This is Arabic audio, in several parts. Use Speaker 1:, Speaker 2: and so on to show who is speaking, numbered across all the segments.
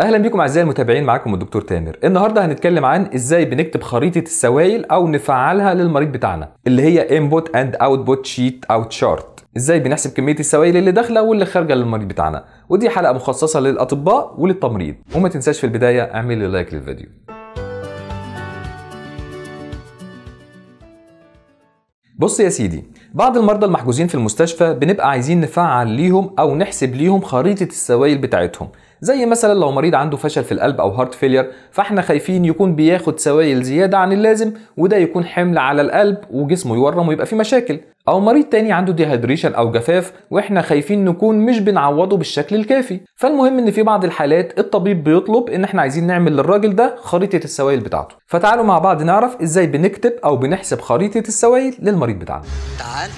Speaker 1: اهلا بيكم اعزائي المتابعين معاكم الدكتور تامر النهارده هنتكلم عن ازاي بنكتب خريطه السوائل او نفعلها للمريض بتاعنا اللي هي انبوت اند اوتبوت شيت او تشارت ازاي بنحسب كميه السوائل اللي داخله واللي خارجه للمريض بتاعنا ودي حلقه مخصصه للاطباء وللتمريض وما تنساش في البدايه اعمل لي لايك للفيديو بص يا سيدي بعض المرضى المحجوزين في المستشفى بنبقى عايزين نفعل ليهم او نحسب ليهم خريطه السوائل بتاعتهم زي مثلا لو مريض عنده فشل في القلب او هارت فيلير فاحنا خايفين يكون بياخد سوائل زياده عن اللازم وده يكون حمل على القلب وجسمه يورم ويبقى فيه مشاكل او مريض تاني عنده ديهايدريشن او جفاف واحنا خايفين نكون مش بنعوضه بالشكل الكافي فالمهم ان في بعض الحالات الطبيب بيطلب ان احنا عايزين نعمل للراجل ده خريطه السوائل بتاعته فتعالوا مع بعض نعرف ازاي بنكتب او بنحسب خريطه السوائل للمريض بتاعنا تعال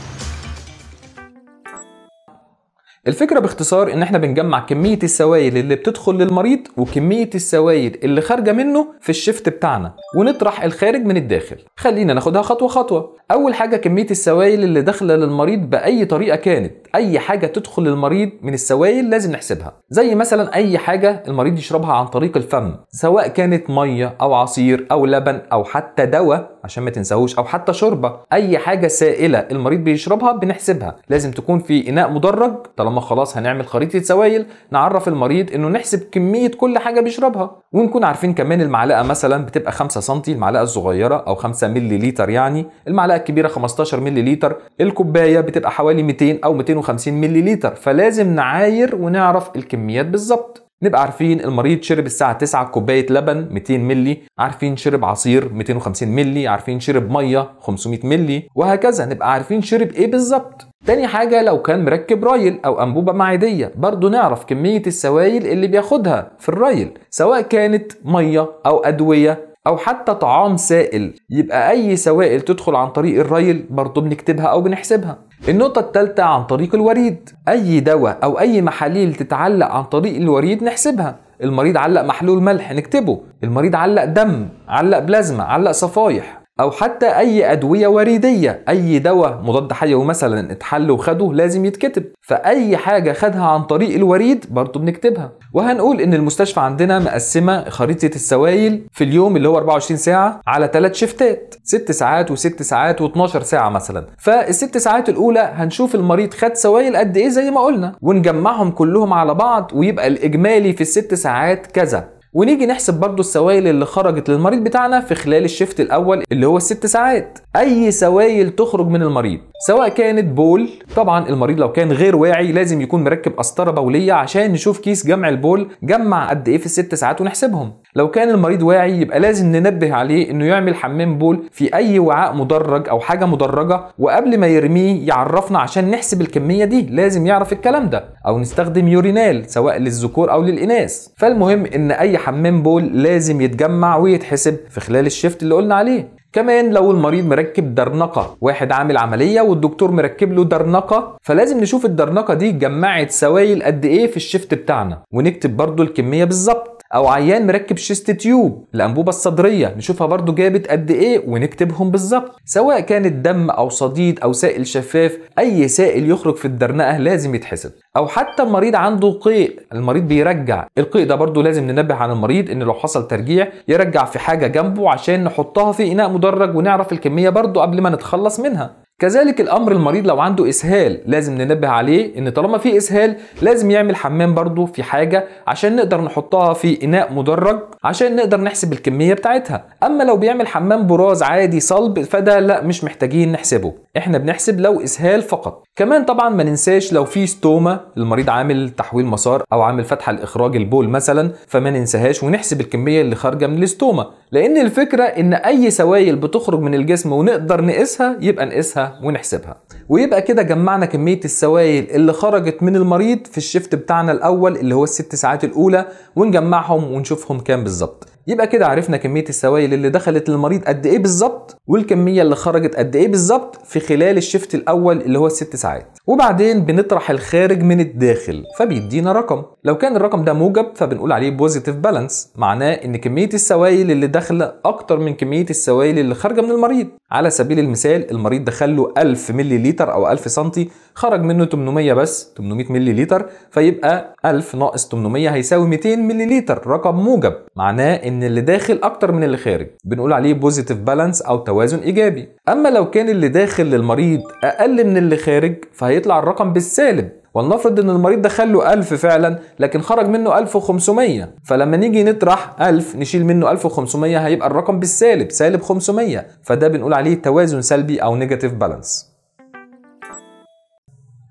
Speaker 1: الفكره باختصار ان احنا بنجمع كميه السوائل اللي بتدخل للمريض وكميه السوائل اللي خارجه منه في الشفت بتاعنا ونطرح الخارج من الداخل خلينا ناخدها خطوه خطوه اول حاجه كميه السوائل اللي داخله للمريض باي طريقه كانت اي حاجه تدخل للمريض من السوائل لازم نحسبها زي مثلا اي حاجه المريض يشربها عن طريق الفم سواء كانت ميه او عصير او لبن او حتى دواء عشان ما تنساهوش او حتى شوربه اي حاجه سائله المريض بيشربها بنحسبها لازم تكون في اناء مدرج طالما خلاص هنعمل خريطه سوائل نعرف المريض انه نحسب كميه كل حاجه بيشربها ونكون عارفين كمان المعلقه مثلا بتبقى 5 سم المعلقه الصغيره او 5 مللي يعني المعلقه الكبيره 15 مللي الكوبايه بتبقى حوالي 200 او 250 250 مللي فلازم نعاير ونعرف الكميات بالظبط نبقى عارفين المريض شرب الساعة 9 كوباية لبن 200 مللي، عارفين شرب عصير 250 مللي، عارفين شرب مية 500 مللي، وهكذا نبقى عارفين شرب ايه بالظبط. تاني حاجة لو كان مركب رايل أو أنبوبة معدية برضه نعرف كمية السوائل اللي بياخدها في الرايل سواء كانت مية أو أدوية او حتى طعام سائل يبقى اي سوائل تدخل عن طريق الريل برضه بنكتبها او بنحسبها النقطة الثالثة عن طريق الوريد اي دواء او اي محاليل تتعلق عن طريق الوريد نحسبها المريض علق محلول ملح نكتبه المريض علق دم علق بلازما علق صفايح أو حتى أي أدوية وريدية أي دواء مضاد حيوي مثلا اتحل وخده لازم يتكتب فأي حاجة خدها عن طريق الوريد برضه بنكتبها وهنقول إن المستشفى عندنا مقسمة خريطة السوائل في اليوم اللي هو 24 ساعة على 3 شفتات 6 ساعات و6 ساعات و12 ساعة مثلا فالست ساعات الأولى هنشوف المريض خد سوائل قد إيه زي ما قلنا ونجمعهم كلهم على بعض ويبقى الإجمالي في الست ساعات كذا ونيجي نحسب برضو السوائل اللي خرجت للمريض بتاعنا في خلال الشفت الاول اللي هو الست ساعات اي سوائل تخرج من المريض سواء كانت بول طبعا المريض لو كان غير واعي لازم يكون مركب قسطره بوليه عشان نشوف كيس جمع البول جمع قد ايه في الست ساعات ونحسبهم لو كان المريض واعي يبقى لازم ننبه عليه انه يعمل حمام بول في اي وعاء مدرج او حاجه مدرجه وقبل ما يرميه يعرفنا عشان نحسب الكميه دي لازم يعرف الكلام ده او نستخدم يورينال سواء للذكور او للاناث فالمهم ان اي حمام بول لازم يتجمع ويتحسب في خلال الشفت اللي قلنا عليه كمان لو المريض مركب درنقه واحد عامل عمليه والدكتور مركب له درنقه فلازم نشوف الدرنقه دي جمعت سوائل قد ايه في الشفت بتاعنا ونكتب برضو الكميه بالظبط او عيان مركب شيست تيوب الانبوبه الصدريه نشوفها برضو جابت قد ايه ونكتبهم بالظبط سواء كانت دم او صديد او سائل شفاف اي سائل يخرج في الدرنقه لازم يتحسب او حتى المريض عنده قيء المريض بيرجع القيء ده برضو لازم ننبه عن المريض ان لو حصل ترجيع يرجع في حاجه جنبه عشان نحطها في اناء مدرج ونعرف الكميه برضو قبل ما نتخلص منها كذلك الامر المريض لو عنده اسهال لازم ننبه عليه ان طالما في اسهال لازم يعمل حمام برضه في حاجه عشان نقدر نحطها في اناء مدرج عشان نقدر نحسب الكميه بتاعتها اما لو بيعمل حمام براز عادي صلب فده لا مش محتاجين نحسبه احنا بنحسب لو اسهال فقط كمان طبعا ما ننساش لو في ستوما المريض عامل تحويل مسار او عامل فتحه لاخراج البول مثلا فما ننساهاش ونحسب الكميه اللي خارجه من الاستوما لان الفكره ان اي سوائل بتخرج من الجسم ونقدر نقيسها يبقى نقيسها ونحسبها ويبقى كده جمعنا كميه السوائل اللي خرجت من المريض في الشفت بتاعنا الاول اللي هو الست ساعات الاولى ونجمعهم ونشوفهم كام بالظبط يبقى كده عرفنا كميه السوائل اللي دخلت للمريض قد ايه بالظبط والكميه اللي خرجت قد ايه بالظبط في خلال الشفت الاول اللي هو الست ساعات وبعدين بنطرح الخارج من الداخل فبيدينا رقم لو كان الرقم ده موجب فبنقول عليه بوزيتيف بالانس معناه ان كميه السوائل اللي داخله اكتر من كميه السوائل اللي خارجه من المريض على سبيل المثال المريض دخل له 1000 ملي لتر او 1000 سنتي خرج منه 800 بس 800 ملي لتر فيبقى 1000 ناقص 800 هيساوي 200 ملي لتر رقم موجب معناه ان اللي داخل اكتر من اللي خارج بنقول عليه بوزيتيف بالانس او توازن ايجابي اما لو كان اللي داخل للمريض اقل من اللي خارج فهيطلع الرقم بالسالب ولنفرض ان المريض دخل له 1000 فعلا لكن خرج منه 1500 فلما نيجي نطرح 1000 نشيل منه 1500 هيبقى الرقم بالسالب سالب 500 فده بنقول عليه توازن سلبي او نيجاتيف بالانس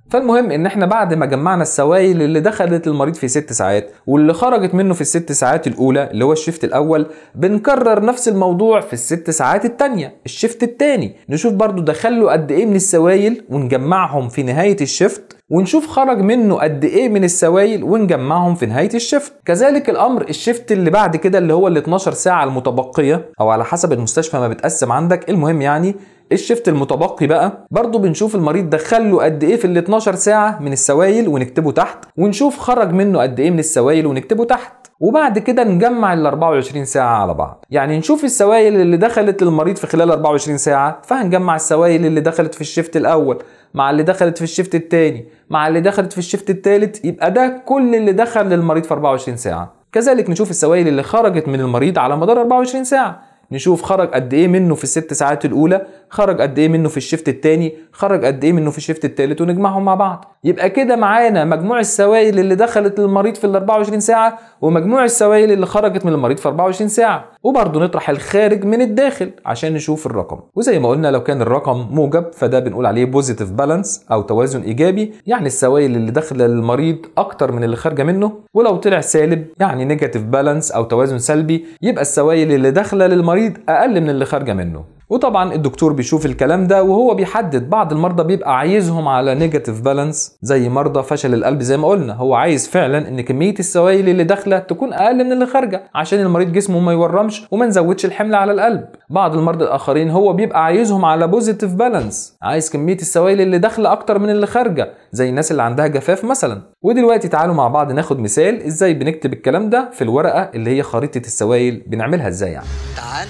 Speaker 1: فالمهم ان احنا بعد ما جمعنا السوائل اللي دخلت المريض في ست ساعات واللي خرجت منه في الست ساعات الاولى اللي هو الشفت الاول بنكرر نفس الموضوع في الست ساعات التانية الشفت التاني نشوف برضو دخل له قد ايه من السوائل ونجمعهم في نهاية الشفت ونشوف خرج منه قد ايه من السوائل ونجمعهم في نهايه الشفت كذلك الامر الشفت اللي بعد كده اللي هو ال 12 ساعه المتبقيه او على حسب المستشفى ما بتقسم عندك المهم يعني الشفت المتبقي بقى برضه بنشوف المريض دخل له قد ايه في ال 12 ساعه من السوائل ونكتبه تحت ونشوف خرج منه قد ايه من السوائل ونكتبه تحت وبعد كده نجمع ال 24 ساعة على بعض يعني نشوف السوائل اللي دخلت للمريض في خلال 24 ساعة فهنجمع السوائل اللي دخلت في الشفت الأول مع اللي دخلت في الشفت الثاني مع اللي دخلت في الشفت الثالث يبقى ده كل اللي دخل للمريض في 24 ساعة كذلك نشوف السوائل اللي خرجت من المريض على مدار 24 ساعة نشوف خرج قد ايه منه في الست ساعات الاولى خرج قد ايه منه في الشفت الثاني خرج قد ايه منه في الشفت الثالث ونجمعهم مع بعض يبقى كده معانا مجموع السوائل اللي دخلت للمريض في ال 24 ساعه ومجموع السوائل اللي خرجت من المريض في 24 ساعه وبرضه نطرح الخارج من الداخل عشان نشوف الرقم وزي ما قلنا لو كان الرقم موجب فده بنقول عليه بوزيتيف بالانس او توازن ايجابي يعني السوائل اللي داخله للمريض اكتر من اللي خارجه منه ولو طلع سالب يعني نيجاتيف بالانس او توازن سلبي يبقى السوائل اللي داخله للمريض المريض اقل من اللي خارجه منه وطبعا الدكتور بيشوف الكلام ده وهو بيحدد بعض المرضى بيبقى عايزهم على نيجاتيف بالانس زي مرضى فشل القلب زي ما قلنا هو عايز فعلا ان كميه السوائل اللي داخله تكون اقل من اللي خارجه عشان المريض جسمه ما يورمش وما نزودش الحمل على القلب بعض المرضى الاخرين هو بيبقى عايزهم على بوزيتيف بالانس عايز كميه السوائل اللي داخله اكتر من اللي خارجه زي الناس اللي عندها جفاف مثلا ودلوقتي تعالوا مع بعض ناخد مثال ازاي بنكتب الكلام ده في الورقه اللي هي خريطه السوائل بنعملها ازاي يعني تعال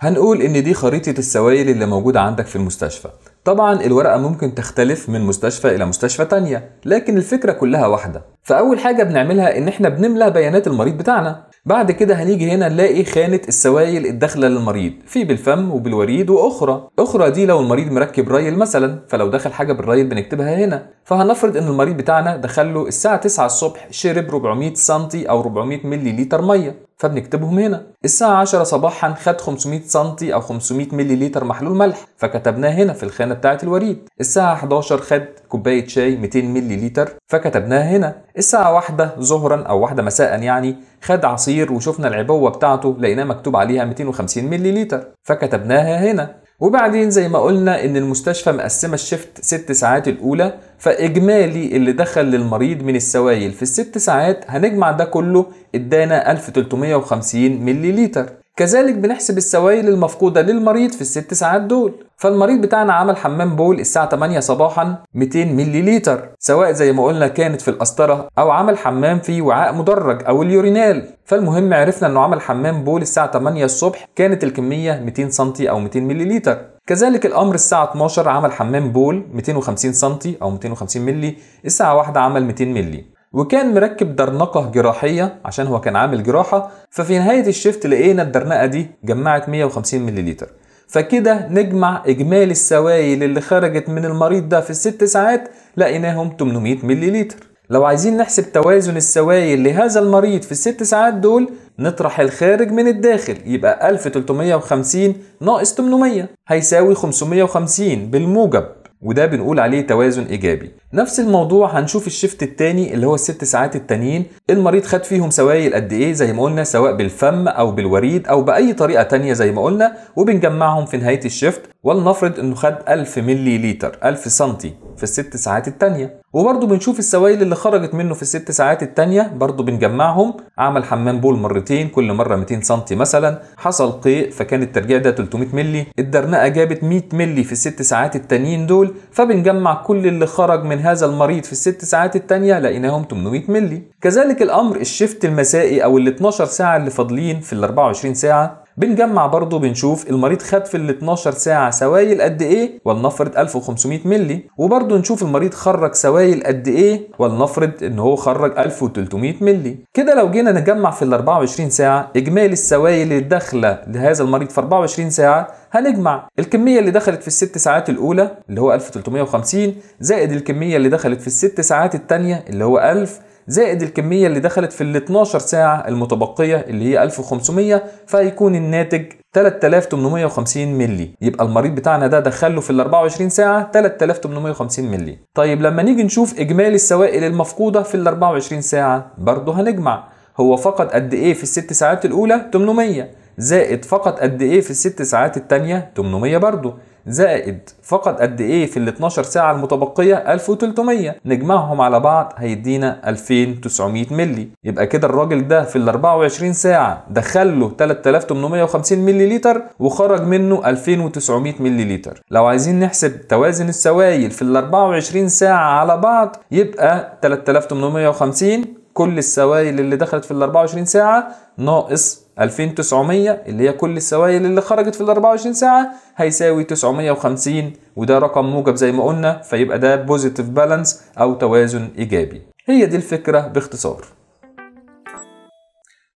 Speaker 1: هنقول ان دي خريطة السوائل اللي موجودة عندك في المستشفى طبعا الورقة ممكن تختلف من مستشفى إلى مستشفى تانية لكن الفكرة كلها واحدة فأول حاجة بنعملها إن إحنا بنملى بيانات المريض بتاعنا بعد كده هنيجي هنا نلاقي خانة السوائل الداخلة للمريض في بالفم وبالوريد وأخرى أخرى دي لو المريض مركب ريل مثلا فلو دخل حاجة بالريل بنكتبها هنا فهنفرض إن المريض بتاعنا دخل له الساعة 9 الصبح شرب 400 سم أو 400 ملي لتر مية فبنكتبهم هنا الساعة 10 صباحا خد 500 سم أو 500 ملي محلول ملح فكتبناه هنا في الخانة بتاعة الوريد الساعة 11 خد كوباية شاي 200 ملي فكتبناها هنا الساعة واحدة ظهرا أو واحدة مساء يعني خد عصير وشفنا العبوة بتاعته لقيناه مكتوب عليها 250 ملي فكتبناها هنا وبعدين زي ما قلنا ان المستشفى مقسمه الشفت ست ساعات الاولى فاجمالي اللي دخل للمريض من السوائل في الست ساعات هنجمع ده كله ادانا 1350 ملليلتر كذلك بنحسب السوائل المفقودة للمريض في الست ساعات دول فالمريض بتاعنا عمل حمام بول الساعة 8 صباحا 200 ملليلتر سواء زي ما قلنا كانت في القسطرة أو عمل حمام في وعاء مدرج أو اليورينال فالمهم عرفنا أنه عمل حمام بول الساعة 8 الصبح كانت الكمية 200 سم أو 200 ملليلتر كذلك الأمر الساعة 12 عمل حمام بول 250 سم أو 250 ملي الساعة 1 عمل 200 ملي وكان مركب درنقة جراحية عشان هو كان عامل جراحة ففي نهاية الشفت لقينا الدرنقة دي جمعت 150 مليليتر فكده نجمع إجمالي السوائل اللي خرجت من المريض ده في الست ساعات لقيناهم 800 مليليتر لو عايزين نحسب توازن السوائل لهذا المريض في الست ساعات دول نطرح الخارج من الداخل يبقى 1350 ناقص 800 هيساوي 550 بالموجب وده بنقول عليه توازن ايجابي نفس الموضوع هنشوف الشفت الثاني اللي هو الست ساعات التانيين المريض خد فيهم سوائل قد ايه زي ما قلنا سواء بالفم او بالوريد او باي طريقه تانية زي ما قلنا وبنجمعهم في نهايه الشفت ولنفرض انه خد 1000 ملي لتر 1000 سنتي في الست ساعات التانية وبرضه بنشوف السوائل اللي خرجت منه في الست ساعات التانية برضه بنجمعهم عمل حمام بول مرتين كل مرة 200 سم مثلا حصل قيء فكان الترجيع ده 300 ملي الدرنقة جابت 100 ملي في الست ساعات التانيين دول فبنجمع كل اللي خرج من هذا المريض في الست ساعات التانية لقيناهم 800 ملي كذلك الأمر الشفت المسائي أو ال 12 ساعة اللي فاضلين في ال 24 ساعة بنجمع برضو بنشوف المريض خد في ال 12 ساعة سوائل قد إيه ولنفرض 1500 مللي وبرضو نشوف المريض خرج سوائل قد إيه ولنفرض إن هو خرج 1300 مللي كده لو جينا نجمع في ال 24 ساعة إجمالي السوائل الداخلة لهذا المريض في 24 ساعة هنجمع الكمية اللي دخلت في الست ساعات الأولى اللي هو 1350 زائد الكمية اللي دخلت في الست ساعات التانية اللي هو 1000 زائد الكمية اللي دخلت في ال 12 ساعة المتبقية اللي هي 1500 فهيكون الناتج 3850 ملي يبقى المريض بتاعنا ده دخله في ال 24 ساعة 3850 ملي طيب لما نيجي نشوف إجمالي السوائل المفقودة في ال 24 ساعة برضه هنجمع هو فقد قد إيه في الست ساعات الأولى 800 زائد فقط قد ايه في الست ساعات التانية 800 برضو زائد فقط قد ايه في ال 12 ساعة المتبقية 1300 نجمعهم على بعض هيدينا 2900 ملي يبقى كده الراجل ده في ال 24 ساعة دخل له 3850 ملي لتر وخرج منه 2900 ملي لتر لو عايزين نحسب توازن السوائل في ال 24 ساعة على بعض يبقى 3850 كل السوائل اللي دخلت في ال 24 ساعة ناقص 2900 اللي هي كل السوائل اللي خرجت في ال 24 ساعة هيساوي 950 وده رقم موجب زي ما قلنا فيبقى ده بوزيتيف بالانس أو توازن إيجابي. هي دي الفكرة باختصار.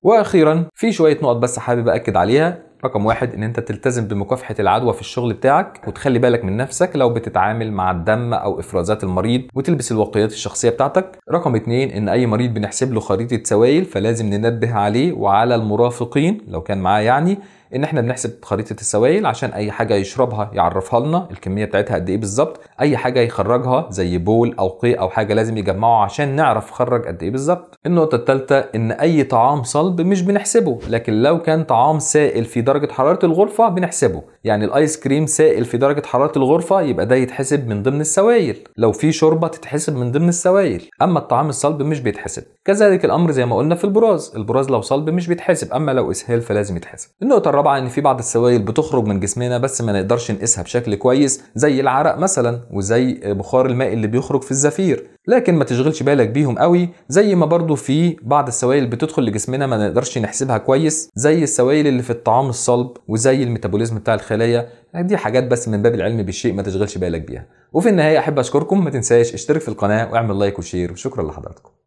Speaker 1: واخيرا في شويه نقط بس حابب اكد عليها رقم واحد ان انت تلتزم بمكافحه العدوى في الشغل بتاعك وتخلي بالك من نفسك لو بتتعامل مع الدم او افرازات المريض وتلبس الواقيات الشخصيه بتاعتك رقم اتنين ان اي مريض بنحسب له خريطه سوائل فلازم ننبه عليه وعلى المرافقين لو كان معاه يعني ان احنا بنحسب خريطه السوائل عشان اي حاجه يشربها يعرفها لنا الكميه بتاعتها قد ايه بالظبط اي حاجه يخرجها زي بول او قيء او حاجه لازم يجمعه عشان نعرف خرج قد ايه بالظبط النقطه الثالثه ان اي طعام صلب مش بنحسبه لكن لو كان طعام سائل في درجه حراره الغرفه بنحسبه يعني الايس كريم سائل في درجه حراره الغرفه يبقى ده يتحسب من ضمن السوائل لو في شوربه تتحسب من ضمن السوائل اما الطعام الصلب مش بيتحسب كذلك الامر زي ما قلنا في البراز البراز لو صلب مش بيتحسب اما لو اسهال فلازم يتحسب النقطه الرابعه ان في بعض السوائل بتخرج من جسمنا بس ما نقدرش نقيسها بشكل كويس زي العرق مثلا وزي بخار الماء اللي بيخرج في الزفير لكن ما تشغلش بالك بيهم قوي زي ما برضو في بعض السوائل بتدخل لجسمنا ما نقدرش نحسبها كويس زي السوائل اللي في الطعام الصلب وزي الميتابوليزم بتاع الخلايا دي حاجات بس من باب العلم بالشيء ما تشغلش بالك بيها وفي النهايه احب اشكركم ما تنساش اشترك في القناه واعمل لايك وشير وشكرا لحضراتكم